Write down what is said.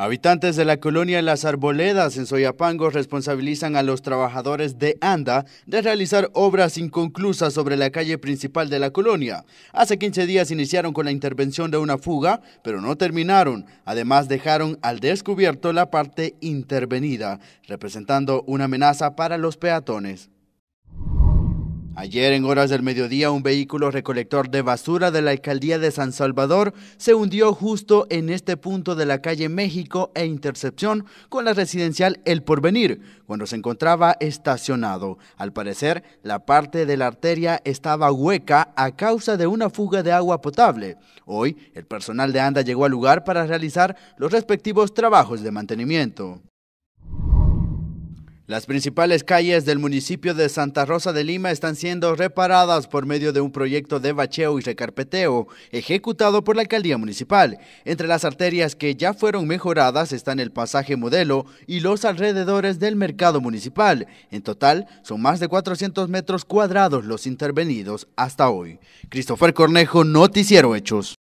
Habitantes de la colonia Las Arboledas en Soyapango responsabilizan a los trabajadores de ANDA de realizar obras inconclusas sobre la calle principal de la colonia. Hace 15 días iniciaron con la intervención de una fuga, pero no terminaron. Además dejaron al descubierto la parte intervenida, representando una amenaza para los peatones. Ayer en horas del mediodía un vehículo recolector de basura de la alcaldía de San Salvador se hundió justo en este punto de la calle México e intercepción con la residencial El Porvenir, cuando se encontraba estacionado. Al parecer, la parte de la arteria estaba hueca a causa de una fuga de agua potable. Hoy, el personal de ANDA llegó al lugar para realizar los respectivos trabajos de mantenimiento. Las principales calles del municipio de Santa Rosa de Lima están siendo reparadas por medio de un proyecto de bacheo y recarpeteo ejecutado por la alcaldía municipal. Entre las arterias que ya fueron mejoradas están el pasaje modelo y los alrededores del mercado municipal. En total, son más de 400 metros cuadrados los intervenidos hasta hoy. Christopher Cornejo, Noticiero Hechos.